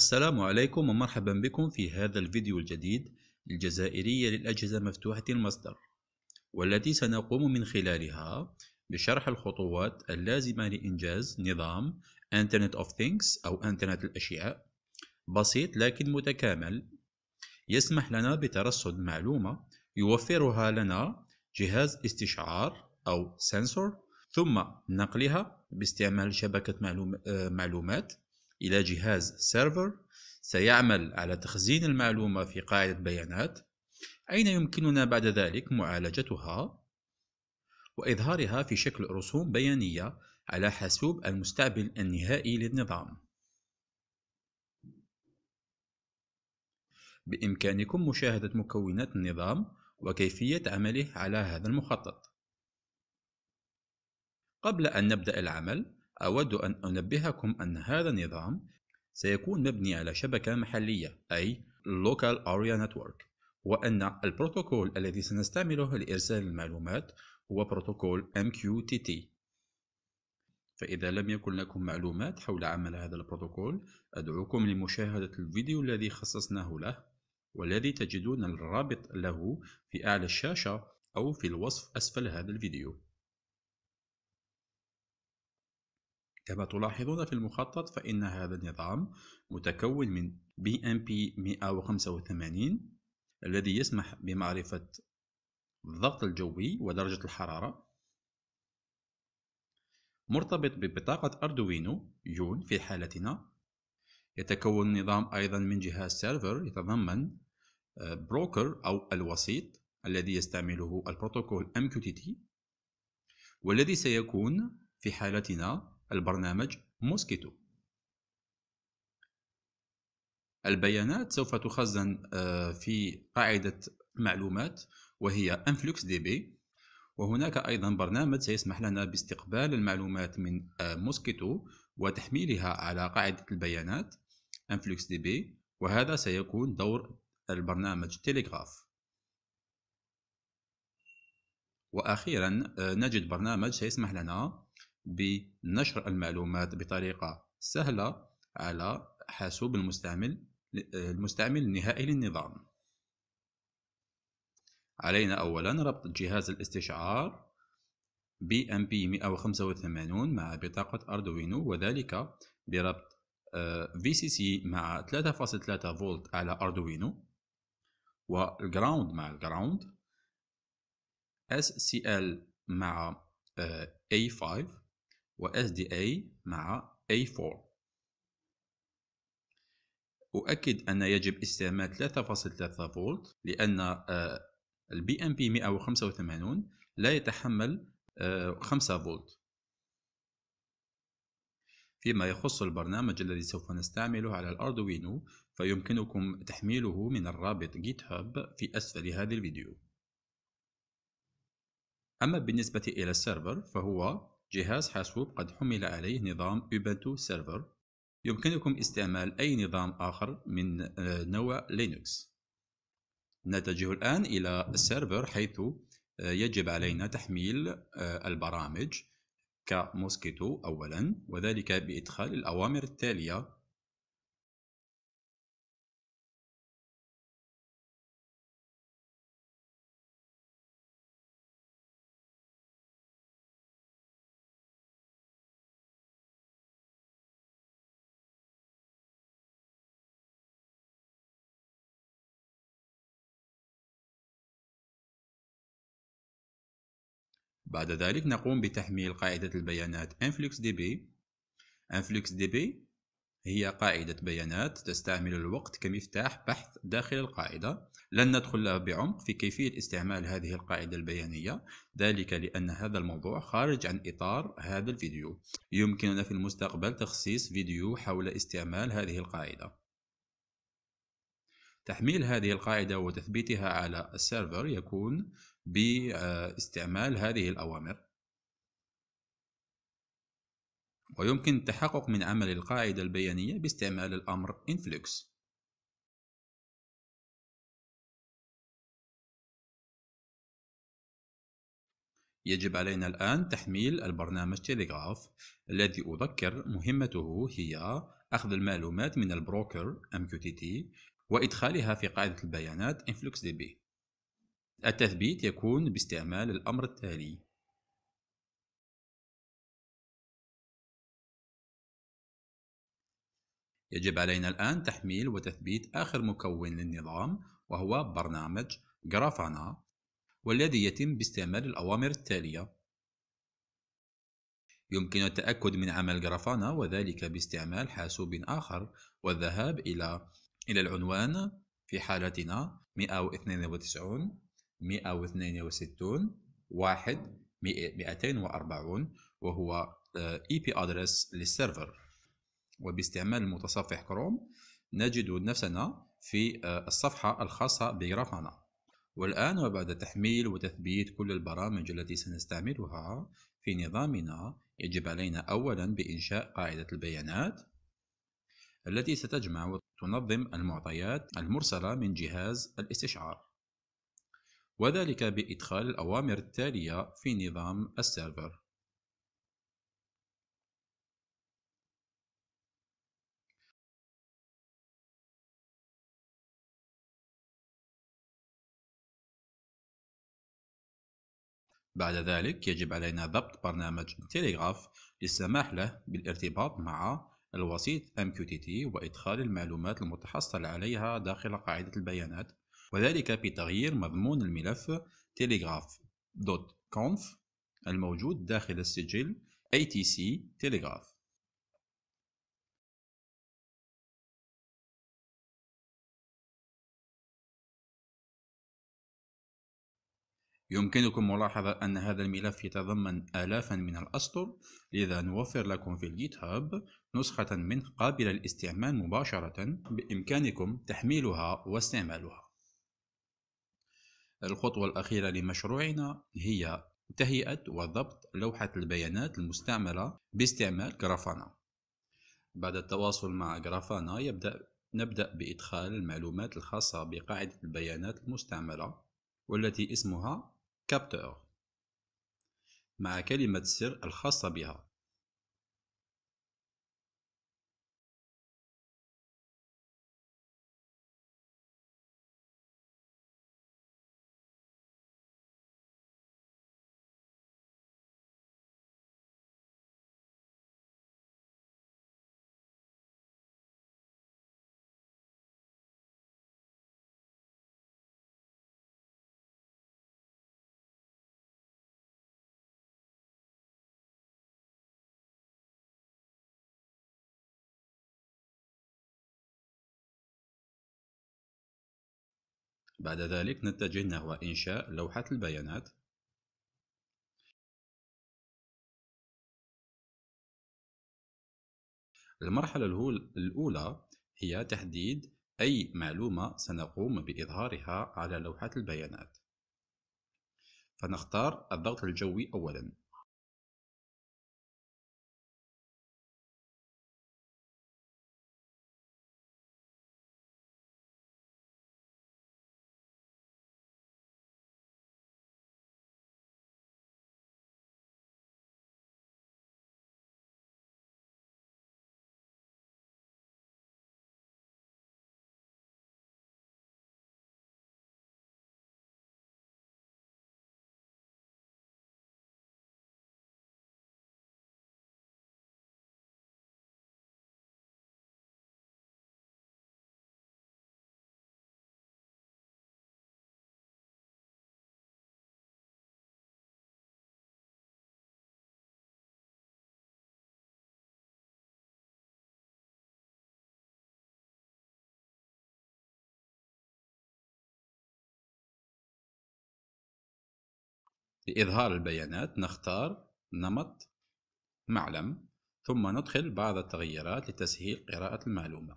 السلام عليكم ومرحبا بكم في هذا الفيديو الجديد الجزائرية للأجهزة مفتوحة المصدر والتي سنقوم من خلالها بشرح الخطوات اللازمة لإنجاز نظام Internet of Things أو إنترنت الأشياء بسيط لكن متكامل يسمح لنا بترصد معلومة يوفرها لنا جهاز استشعار أو سنسور ثم نقلها باستعمال شبكة آه، معلومات إلى جهاز سيرفر سيعمل على تخزين المعلومة في قاعدة بيانات أين يمكننا بعد ذلك معالجتها وإظهارها في شكل رسوم بيانية على حاسوب المستقبل النهائي للنظام بإمكانكم مشاهدة مكونات النظام وكيفية عمله على هذا المخطط قبل أن نبدأ العمل أود أن أنبهكم أن هذا النظام سيكون مبني على شبكة محلية أي Local Area Network وأن البروتوكول الذي سنستعمله لإرسال المعلومات هو بروتوكول MQTT فإذا لم يكن لكم معلومات حول عمل هذا البروتوكول أدعوكم لمشاهدة الفيديو الذي خصصناه له والذي تجدون الرابط له في أعلى الشاشة أو في الوصف أسفل هذا الفيديو كما تلاحظون في المخطط فإن هذا النظام متكون من BMP 185 الذي يسمح بمعرفة الضغط الجوي ودرجة الحرارة مرتبط ببطاقة أردوينو يون في حالتنا يتكون النظام أيضا من جهاز سيرفر يتضمن آه، بروكر أو الوسيط الذي يستعمله البروتوكول MQTT والذي سيكون في حالتنا البرنامج موسكيتو البيانات سوف تخزن آه، في قاعدة معلومات وهي انفلوكس دي بي وهناك أيضا برنامج سيسمح لنا باستقبال المعلومات من آه، موسكيتو وتحميلها على قاعدة البيانات انفلوكس دي بي وهذا سيكون دور البرنامج تيليغراف وأخيرا آه، نجد برنامج سيسمح لنا بنشر المعلومات بطريقة سهلة على حاسوب المستعمل المستعمل النهائي للنظام علينا أولا ربط جهاز الاستشعار بي ام بي 185 مع بطاقة أردوينو وذلك بربط في سي سي مع 3.3 فولت على أردوينو والجراوند مع الجراوند اس سي ال مع اي آه، 5 و SDA مع A4 أؤكد أن يجب استعمال 3.3 فولت لأن الـ BMP 185 لا يتحمل 5 آه، فولت فيما يخص البرنامج الذي سوف نستعمله على الأردوينو فيمكنكم تحميله من الرابط جيت هاب في أسفل هذا الفيديو أما بالنسبة إلى السيرفر فهو جهاز حاسوب قد حمل عليه نظام Ubuntu Server يمكنكم استعمال أي نظام آخر من آه، نوع لينكس نتجه الآن إلى السيرفر حيث آه، يجب علينا تحميل آه، البرامج كموسكيتو أولا وذلك بإدخال الأوامر التالية بعد ذلك نقوم بتحميل قاعدة البيانات influxdb influxdb هي قاعدة بيانات تستعمل الوقت كمفتاح بحث داخل القاعدة لن ندخل بعمق في كيفية استعمال هذه القاعدة البيانية ذلك لأن هذا الموضوع خارج عن إطار هذا الفيديو يمكننا في المستقبل تخصيص فيديو حول استعمال هذه القاعدة تحميل هذه القاعدة وتثبيتها على السيرفر يكون باستعمال هذه الأوامر ويمكن التحقق من عمل القاعدة البيانية باستعمال الأمر influx يجب علينا الآن تحميل البرنامج تيليغراف الذي أذكر مهمته هي أخذ المعلومات من البروكر MQTT وإدخالها في قاعدة البيانات influxDB التثبيت يكون باستعمال الأمر التالي يجب علينا الآن تحميل وتثبيت آخر مكون للنظام وهو برنامج جرافانا والذي يتم باستعمال الأوامر التالية يمكن التأكد من عمل جرافانا وذلك باستعمال حاسوب آخر والذهاب إلى إلى العنوان في حالتنا 192 162 1 240 وهو اي بي ادرس للسيرفر وباستعمال متصفح كروم نجد نفسنا في آه، الصفحة الخاصة بجرافانا والآن وبعد تحميل وتثبيت كل البرامج التي سنستعملها في نظامنا يجب علينا أولا بإنشاء قاعدة البيانات التي ستجمع وتنظم المعطيات المرسلة من جهاز الاستشعار وذلك بإدخال الأوامر التالية في نظام السيرفر بعد ذلك يجب علينا ضبط برنامج تيليغراف للسماح له بالارتباط مع الوسيط MQTT وإدخال المعلومات المتحصل عليها داخل قاعدة البيانات وذلك بتغيير مضمون الملف telegraph.conf الموجود داخل السجل ATC telegraph يمكنكم ملاحظة أن هذا الملف يتضمن آلافا من الأسطر لذا نوفر لكم في الجيت هاب نسخة منه قابلة للاستعمال مباشرة بإمكانكم تحميلها واستعمالها. الخطوة الأخيرة لمشروعنا هي تهيئة وضبط لوحة البيانات المستعملة باستعمال جرافانا. بعد التواصل مع جرافانا يبدأ نبدأ بإدخال المعلومات الخاصة بقاعدة البيانات المستعملة والتي اسمها كابتور مع كلمة السر الخاصة بها بعد ذلك نتجه نحو إنشاء لوحة البيانات المرحلة الأولى هي تحديد أي معلومة سنقوم بإظهارها على لوحة البيانات فنختار الضغط الجوي أولا لإظهار البيانات نختار نمط معلم ثم ندخل بعض التغييرات لتسهيل قراءة المعلومة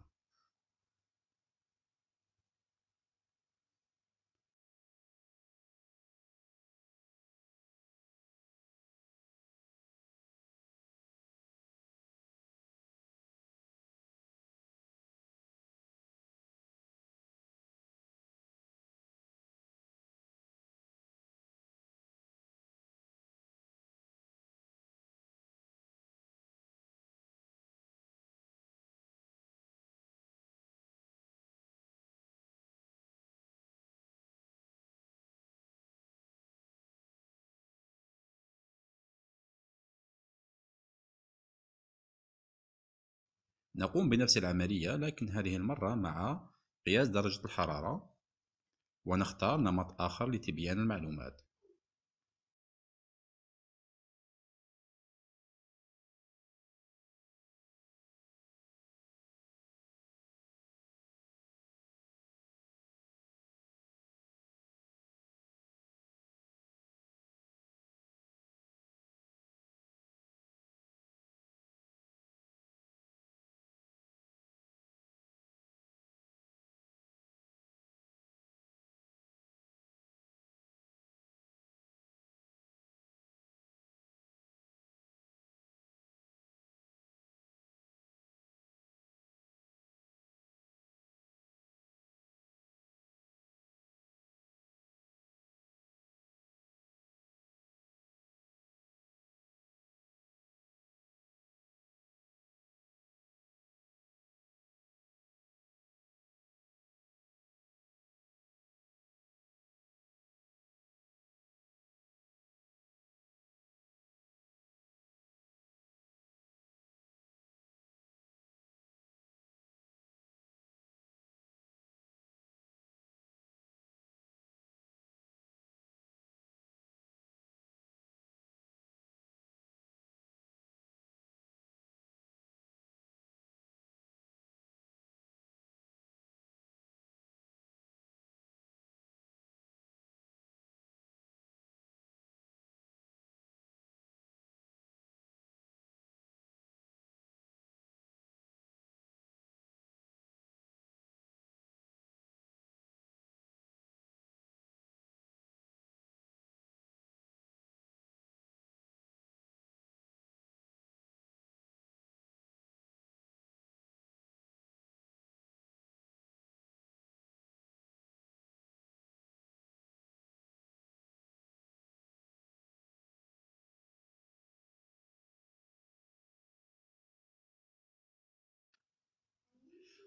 نقوم بنفس العملية لكن هذه المرة مع قياس درجة الحرارة ونختار نمط آخر لتبيان المعلومات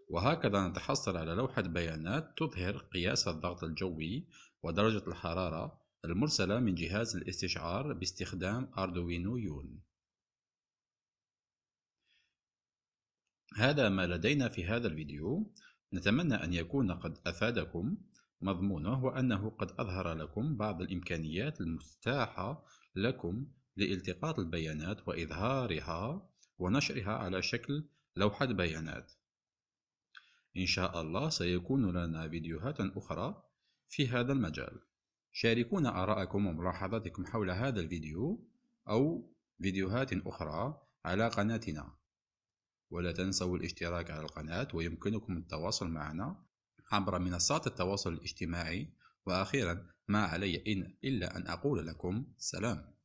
وهكذا نتحصل على لوحة بيانات تظهر قياس الضغط الجوي ودرجة الحرارة المرسلة من جهاز الاستشعار باستخدام أردوينو يون هذا ما لدينا في هذا الفيديو نتمنى أن يكون قد أفادكم مضمونه وأنه قد أظهر لكم بعض الإمكانيات المتاحة لكم لالتقاط البيانات وإظهارها ونشرها على شكل لوحة بيانات إن شاء الله سيكون لنا فيديوهات أخرى في هذا المجال شاركونا آراءكم وملاحظاتكم حول هذا الفيديو أو فيديوهات أخرى على قناتنا ولا تنسوا الاشتراك على القناة ويمكنكم التواصل معنا عبر منصات التواصل الاجتماعي وأخيرا ما علي إن إلا أن أقول لكم سلام